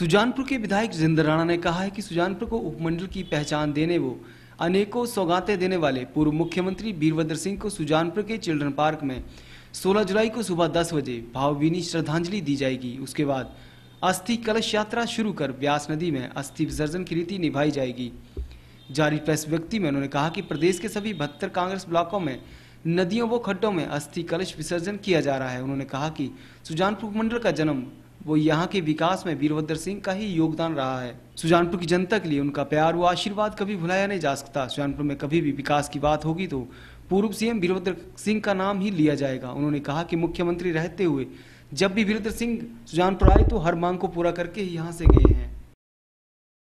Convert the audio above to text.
सुजानपुर के विधायक जिंदर राणा ने कहा है कि सुजानपुर को उपमंडल की पहचान देने वो अनेकों सौगातें देने वाले पूर्व मुख्यमंत्री वीरभद्र सिंह को सुजानपुर के चिल्ड्रन पार्क में 16 जुलाई को सुबह 10 बजे भावभीनी श्रद्धांजलि दी जाएगी उसके बाद अस्थि कलश यात्रा शुरू कर ब्यास नदी में अस्थि विसर्जन की रीति निभाई जाएगी जारी प्रेस व्यक्ति में उन्होंने कहा कि प्रदेश के सभी बहत्तर कांग्रेस ब्लॉकों में नदियों व खड्डों में अस्थि कलश विसर्जन किया जा रहा है उन्होंने कहा कि सुजानपुर मंडल का जन्म वो यहाँ के विकास में वीरभद्र सिंह का ही योगदान रहा है सुजानपुर की जनता के लिए उनका प्यार व आशीर्वाद कभी भुलाया नहीं जा सकता सुजानपुर में कभी भी विकास की बात होगी तो पूर्व सीएम वीरभद्र सिंह का नाम ही लिया जाएगा उन्होंने कहा कि मुख्यमंत्री रहते हुए जब भी वीरभद्र सिंह सुजानपुर आए तो हर मांग को पूरा करके यहाँ से गए हैं